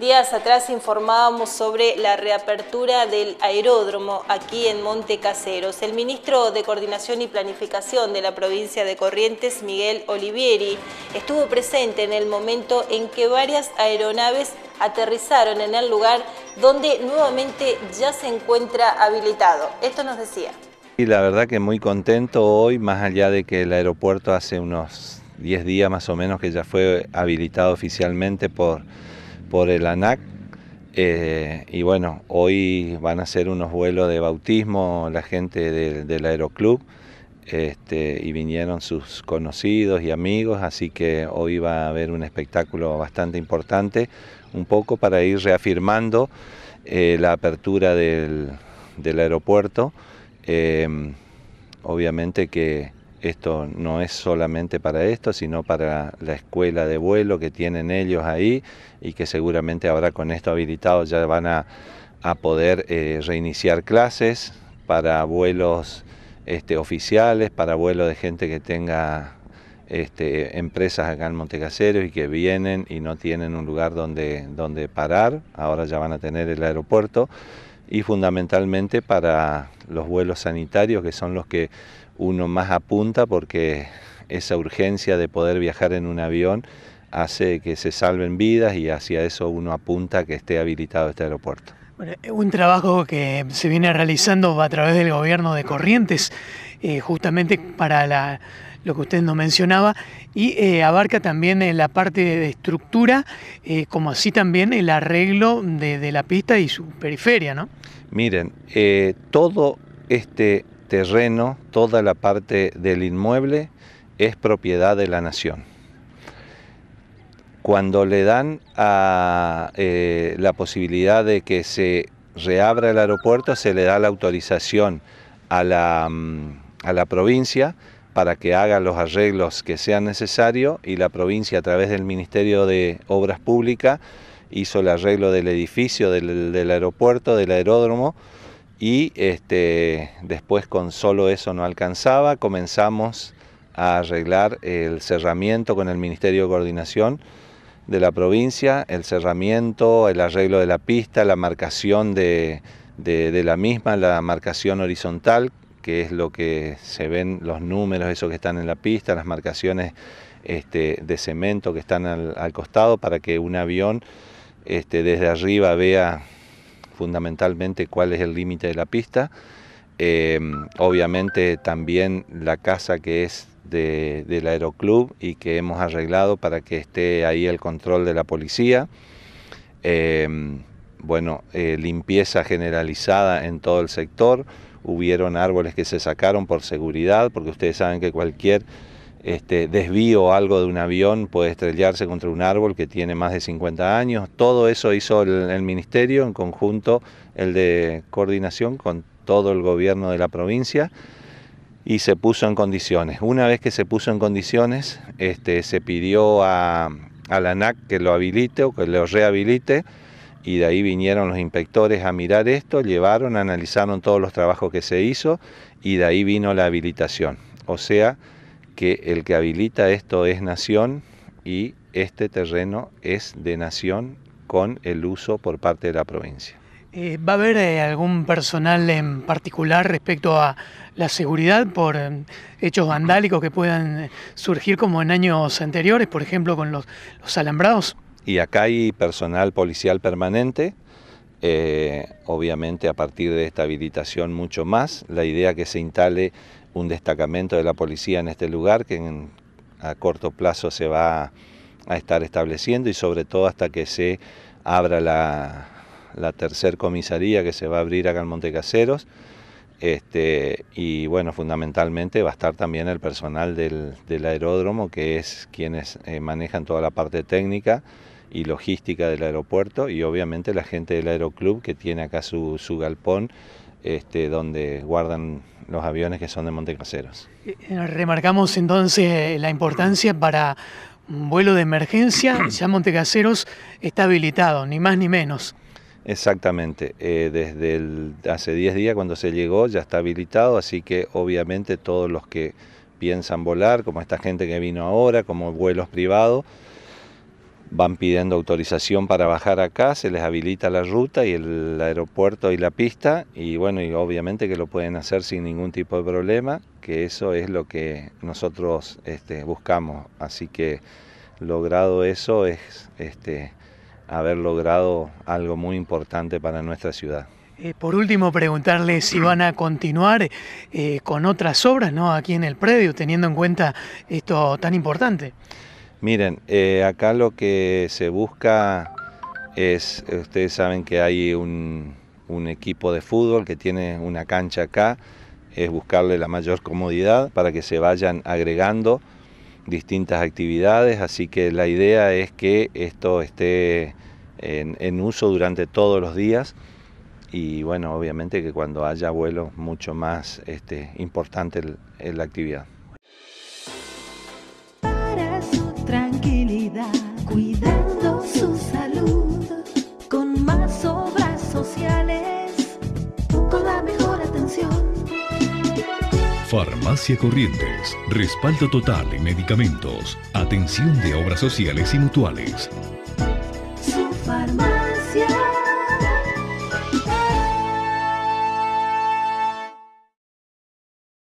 Días atrás informábamos sobre la reapertura del aeródromo aquí en Monte Caseros. El ministro de Coordinación y Planificación de la provincia de Corrientes, Miguel Olivieri, estuvo presente en el momento en que varias aeronaves aterrizaron en el lugar donde nuevamente ya se encuentra habilitado. Esto nos decía. Y la verdad que muy contento hoy, más allá de que el aeropuerto hace unos 10 días más o menos que ya fue habilitado oficialmente por por el ANAC. Eh, y bueno, hoy van a ser unos vuelos de bautismo la gente del aeroclub este, y vinieron sus conocidos y amigos, así que hoy va a haber un espectáculo bastante importante, un poco para ir reafirmando eh, la apertura del, aeropuerto. Eh, obviamente que esto no es solamente para esto, sino para la escuela de vuelo que tienen ellos ahí y que seguramente ahora con esto habilitado ya van a, poder eh, reiniciar clases para vuelos este, oficiales, para vuelos de gente que tenga este, empresas acá en Montecaseros y que vienen y no tienen un lugar donde, donde parar, ahora ya van a tener el aeropuerto y fundamentalmente para los vuelos sanitarios, que son los que uno más apunta porque esa urgencia de poder viajar en un avión hace que se salven vidas y hacia eso uno apunta que esté habilitado este aeropuerto. Eh, un trabajo que se viene realizando a través del gobierno de Corrientes, eh, justamente para la lo que usted nos mencionaba, y eh, abarca también eh, la parte de estructura, eh, como así también el arreglo de, la pista y su periferia, ¿no? Miren, todo este terreno, toda la parte del inmueble es propiedad de la nación. Cuando le dan la posibilidad de que se reabra el aeropuerto, se le da la autorización a la mm, provincia para que haga los arreglos que sean necesarios y la provincia a través del Ministerio de Obras Públicas hizo el arreglo del edificio, del, aeropuerto, del aeródromo y este, después con solo eso no alcanzaba, comenzamos a arreglar el cerramiento con el Ministerio de Coordinación de la provincia, el cerramiento, el arreglo de la pista, la marcación de la misma, la marcación horizontal que es lo que se ven los números, esos que están en la pista, las marcaciones este, de cemento que están al, costado para que un avión este, desde arriba vea fundamentalmente cuál es el límite de la pista. Em, obviamente también la casa que es del aeroclub y que hemos arreglado para que esté ahí el control de la policía. Em, bueno, eh, limpieza generalizada en todo el sector hubieron árboles que se sacaron por seguridad, porque ustedes saben que cualquier este, desvío o algo de un avión puede estrellarse contra un árbol que tiene más de 50 años. Todo eso hizo el, ministerio en conjunto, el de coordinación con todo el gobierno de la provincia y se puso en condiciones. Una vez que se puso en condiciones, este, se pidió a, a la ANAC que lo habilite o que lo rehabilite y de ahí vinieron los inspectores a mirar esto, llevaron, analizaron todos los trabajos que se hizo y de ahí vino la habilitación. O sea que el que habilita esto es Nación y este terreno es de Nación con el uso por parte de la provincia. Eh, ¿Va a haber eh, algún personal en particular respecto a la seguridad por em, hechos vandálicos que puedan eh, surgir como en años anteriores, por ejemplo con los, los alambrados? Y acá hay personal policial permanente, eh, obviamente a partir de esta habilitación mucho más. La idea que se instale un destacamento de la policía en este lugar, que en, a corto plazo se va a, estar estableciendo y sobre todo hasta que se abra la, la tercer comisaría que se va a abrir acá en Montecaseros. Este, y bueno, fundamentalmente va a estar también el personal del, aeródromo, que es quienes eh, manejan toda la parte técnica y logística del aeropuerto y obviamente la gente del aeroclub que tiene acá su, galpón este, donde guardan los aviones que son de Montecaseros. Eh, eh, remarcamos entonces eh, la importancia para un vuelo de emergencia, ya Montecaseros está habilitado, ni más ni menos. Exactamente, desde hace 10 días cuando se llegó ya está habilitado, así que obviamente todos los que piensan volar, como esta gente que vino ahora, como vuelos privados, van pidiendo autorización para bajar acá, se les habilita la ruta y el aeropuerto y la pista y bueno, y obviamente que lo pueden hacer sin ningún tipo de problema, que eso es lo que nosotros este, buscamos. Así que logrado eso es este, haber logrado algo muy importante para nuestra ciudad. Eh, por último, preguntarle si van a continuar eh, con otras obras ¿no? aquí en el predio, teniendo en cuenta esto tan importante. Miren, eh, acá lo que se busca es, eh, ustedes saben que hay un, equipo de fútbol que tiene una cancha acá, es buscarle la mayor comodidad para que se vayan agregando distintas actividades, así que la idea es que esto esté en, uso durante todos los días y bueno, obviamente que cuando haya vuelos mucho más este, importante la actividad. Farmacia Corrientes, respaldo total en medicamentos, atención de obras sociales y mutuales. Su farmacia.